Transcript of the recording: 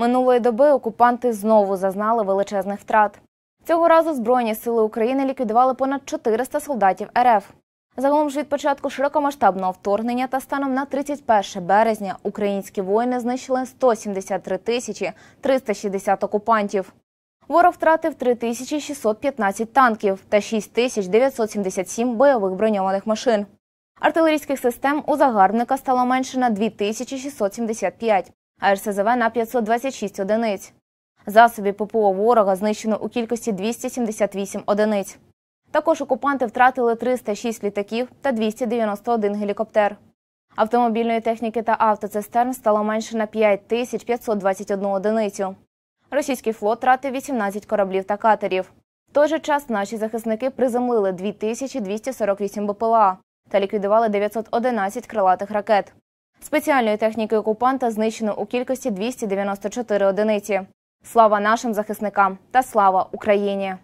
Минулої доби окупанти знову зазнали величезних втрат. Цього разу Збройні сили України ліквідували понад 400 солдатів РФ. Загалом ж від початку широкомасштабного вторгнення та станом на 31 березня українські воїни знищили 173 тисячі 360 окупантів. Ворог втратив 3615 танків та 6977 бойових броньованих машин. Артилерійських систем у загарбника стало менше на 2675 а РСЗВ на 526 одиниць. Засобів ППО ворога знищено у кількості 278 одиниць. Також окупанти втратили 306 літаків та 291 гелікоптер. Автомобільної техніки та автоцистерн стало менше на 5521 одиницю. Російський флот тратив 18 кораблів та катерів. В той же час наші захисники приземлили 2248 БПЛА та ліквідували 911 крилатих ракет. Спеціальної техніки окупанта знищено у кількості 294 одиниці. Слава нашим захисникам та слава Україні.